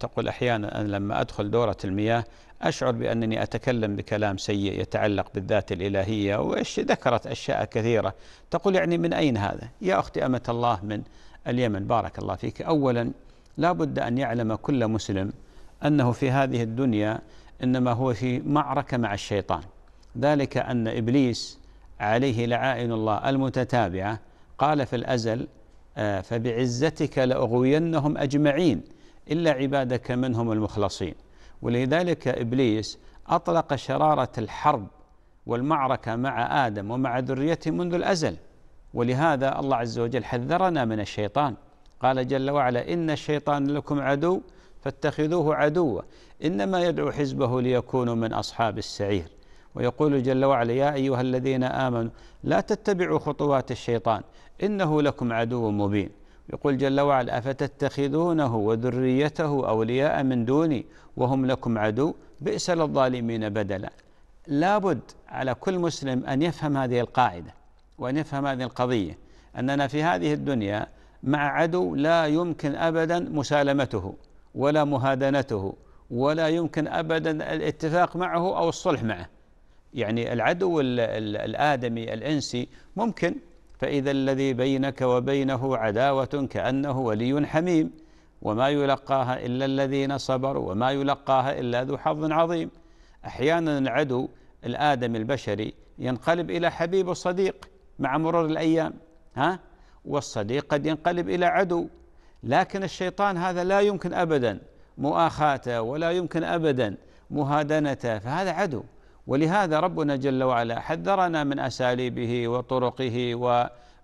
تقول أحيانا أنا لما أدخل دورة المياه أشعر بأنني أتكلم بكلام سيء يتعلق بالذات الإلهية وذكرت أشياء كثيرة تقول يعني من أين هذا يا أختي أمة الله من اليمن بارك الله فيك أولا لا بد أن يعلم كل مسلم أنه في هذه الدنيا إنما هو في معركة مع الشيطان ذلك أن إبليس عليه لعائن الله المتتابعة قال في الأزل آه، فبعزتك لأغوينهم أجمعين إلا عبادك منهم المخلصين ولذلك إبليس أطلق شرارة الحرب والمعركة مع آدم ومع ذريته منذ الأزل ولهذا الله عز وجل حذرنا من الشيطان قال جل وعلا إن الشيطان لكم عدو فاتخذوه عدوا إنما يدعو حزبه ليكونوا من أصحاب السعير ويقول جل وعلا يا أيها الذين آمنوا لا تتبعوا خطوات الشيطان إنه لكم عدو مبين يقول جل وعلا أفتتخذونه وذريته أولياء من دوني وهم لكم عدو بئس للظالمين بدلا لابد على كل مسلم أن يفهم هذه القاعدة وأن يفهم هذه القضية أننا في هذه الدنيا مع عدو لا يمكن أبدا مسالمته ولا مهادنته ولا يمكن أبدا الاتفاق معه أو الصلح معه يعني العدو الآدمي الإنسي ممكن فإذا الذي بينك وبينه عداوة كأنه ولي حميم وما يلقاها إلا الذين صبروا وما يلقاها إلا ذو حظ عظيم أحيانا العدو الآدمي البشري ينقلب إلى حبيب وصديق مع مرور الأيام ها والصديق قد ينقلب إلى عدو لكن الشيطان هذا لا يمكن أبدا مؤاخاته ولا يمكن أبدا مهادنته فهذا عدو ولهذا ربنا جل وعلا حذرنا من اساليبه وطرقه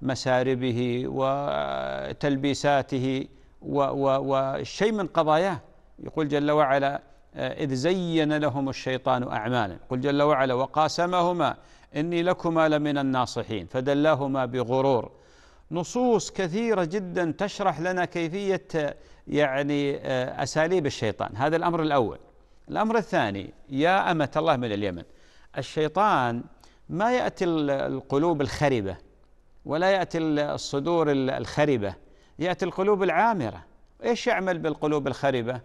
ومساربه وتلبيساته وشيء من قضاياه يقول جل وعلا آه، إذ زين لهم الشيطان أعمالا قل جل وعلا وقاسمهما إني لكما لمن الناصحين فدلاهما بغرور نصوص كثيرة جدا تشرح لنا كيفية آه، يعني آه، أساليب الشيطان هذا الأمر الأول الأمر الثاني يا أمة الله من اليمن الشيطان ما يأتي القلوب الخربة ولا يأتي الصدور الخربة يأتي القلوب العامرة إيش يعمل بالقلوب الخربة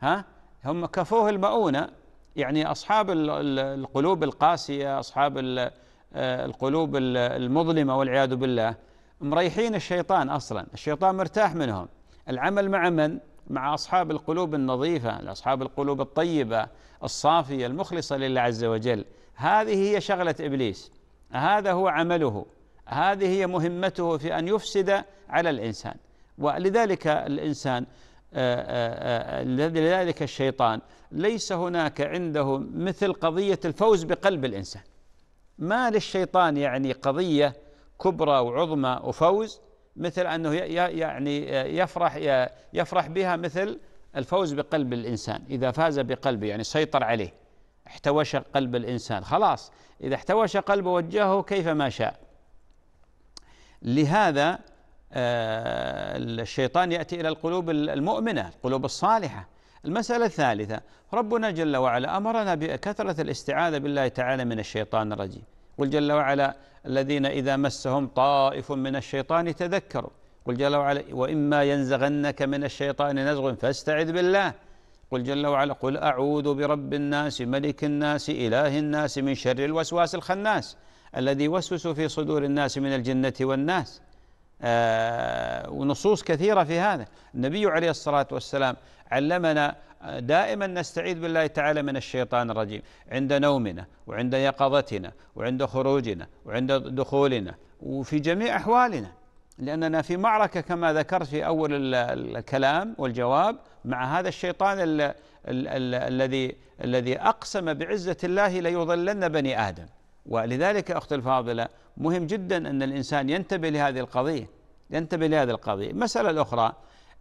ها هم كفوه المؤونة يعني أصحاب القلوب القاسية أصحاب آه، القلوب المظلمة والعياذ بالله مريحين الشيطان أصلا الشيطان مرتاح منهم العمل مع من مع أصحاب القلوب النظيفة أصحاب القلوب الطيبة الصافية المخلصة لله عز وجل هذه هي شغلة إبليس هذا هو عمله هذه هي مهمته في أن يفسد على الإنسان ولذلك الإنسان آه، آه، آه، لذلك الشيطان ليس هناك عنده مثل قضية الفوز بقلب الإنسان ما للشيطان يعني قضية كبرى وعظمى وفوز مثل أنه يعني آه، يفرح آه، يفرح بها مثل الفوز بقلب الإنسان إذا فاز بقلبه يعني سيطر عليه احتوش قلب الإنسان خلاص إذا احتوش قلبه وجهه كيفما شاء لهذا آه، الشيطان يأتي إلى القلوب المؤمنة القلوب الصالحة المسألة الثالثة ربنا جل وعلا أمرنا بكثرة الاستعاذة بالله تعالى من الشيطان الرجيم قل جل وعلا الذين إذا مسهم طائف من الشيطان تذكروا قل جل وعلا وإما ينزغنك من الشيطان نزغ فاستعذ بالله قل جل وعلا قل أعوذ برب الناس ملك الناس إله الناس من شر الوسواس الخناس الذي يوسوس في صدور الناس من الجنة والناس آه، ونصوص كثيرة في هذا النبي عليه الصلاة والسلام علمنا آه، دائما نستعيذ بالله تعالى من الشيطان الرجيم عند نومنا وعند يقظتنا وعند خروجنا وعند دخولنا وفي جميع أحوالنا لأننا في معركة كما ذكرت في أول الكلام والجواب مع هذا الشيطان الذي الذي أقسم بعزة الله ليضلن بني آدم ولذلك أخت الفاضلة مهم جدا أن الإنسان ينتبه لهذه القضية ينتبه لهذه القضية المسألة الأخرى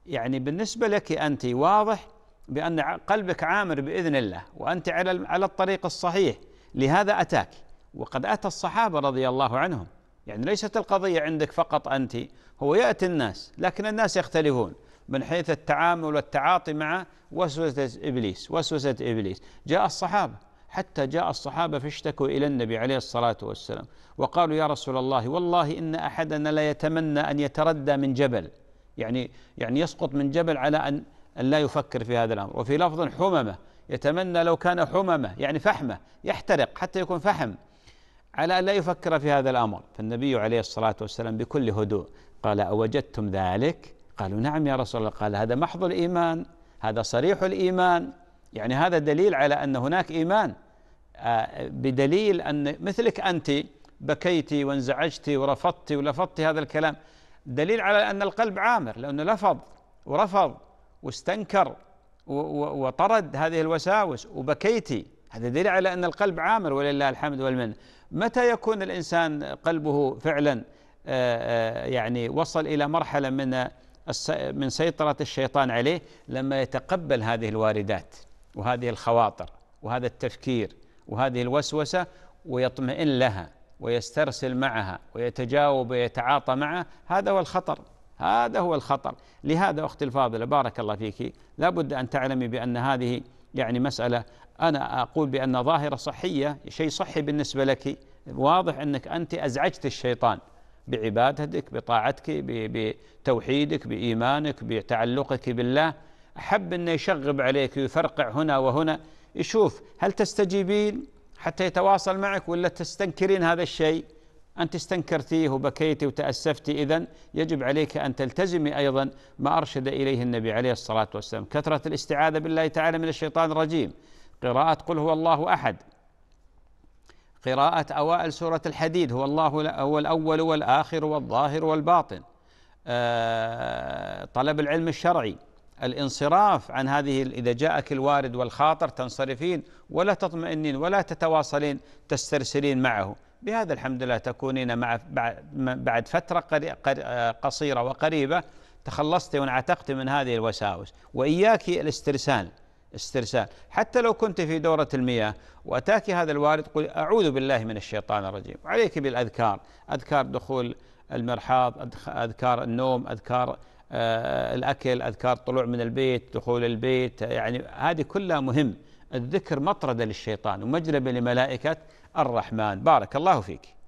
يعني بالنسبة لك أنت واضح بأن قلبك عامر بإذن الله وأنت على على الطريق الصحيح لهذا أتاك وقد أتى الصحابة رضي الله عنهم يعني ليست القضية عندك فقط أنت هو يأتي الناس لكن الناس يختلفون من حيث التعامل والتعاطي مع وسوسة إبليس وسوسة إبليس جاء الصحابة حتى جاء الصحابة فاشتكوا إلى النبي عليه الصلاة والسلام وقالوا يا رسول الله والله إن أحدنا لا يتمنى أن يتردى من جبل يعني يعني يسقط من جبل على أن أن لا يفكر في هذا الأمر وفي لفظ حممة يتمنى لو كان حممة يعني فحمة يحترق حتى يكون فحم على أن لا يفكر في هذا الأمر فالنبي عليه الصلاة والسلام بكل هدوء قال أوجدتم ذلك قالوا نعم يا رسول الله قال هذا محض الإيمان هذا صريح الإيمان يعني هذا دليل على أن هناك إيمان آه، بدليل أن مثلك أنت بكيتي وانزعجتي ورفضتي ولفظتي هذا الكلام دليل على أن القلب عامر لأنه لفظ ورفض واستنكر وطرد هذه الوساوس وبكيتي هذا دليل على أن القلب عامر ولله الحمد والمنه متى يكون الإنسان قلبه فعلا آه، آه، يعني وصل إلى مرحلة من من سيطرة الشيطان عليه لما يتقبل هذه الواردات وهذه الخواطر وهذا التفكير وهذه الوسوسة ويطمئن لها ويسترسل معها ويتجاوب ويتعاطى معها هذا هو الخطر هذا هو الخطر لهذا أختي الفاضلة بارك الله فيك لابد أن تعلمي بأن هذه يعني مسألة أنا أقول بأن ظاهرة صحية شيء صحي بالنسبة لك واضح أنك أنت أزعجت الشيطان بعبادتك بطاعتك بتوحيدك بإيمانك بتعلقك بالله أحب أنه يشغب عليك ويفرقع هنا وهنا يشوف هل تستجيبين حتى يتواصل معك ولا تستنكرين هذا الشيء أنت استنكرتيه وبكيتي وتأسفتي إذا يجب عليك أن تلتزمي أيضا ما أرشد إليه النبي عليه الصلاة والسلام كثرة الاستعاذة بالله تعالى من الشيطان الرجيم قراءة قل هو الله أحد قراءة أوائل سورة الحديد هو الله هو الأول والآخر والظاهر والباطن آه، طلب العلم الشرعي الانصراف عن هذه إذا جاءك الوارد والخاطر تنصرفين ولا تطمئنين ولا تتواصلين تسترسلين معه بهذا الحمد لله تكونين مع بعد فترة آه، قصيرة وقريبة تخلصت وانعتقت من هذه الوساوس وإياك الاسترسال استرسال حتى لو كنت في دورة المياه وأتاك هذا الوارد قل أعوذ بالله من الشيطان الرجيم عليك بالأذكار أذكار دخول المرحاض أذكار النوم أذكار آه، الأكل أذكار طلوع من البيت دخول البيت يعني هذه كلها مهم الذكر مطردة للشيطان ومجلبه لملائكة الرحمن بارك الله فيك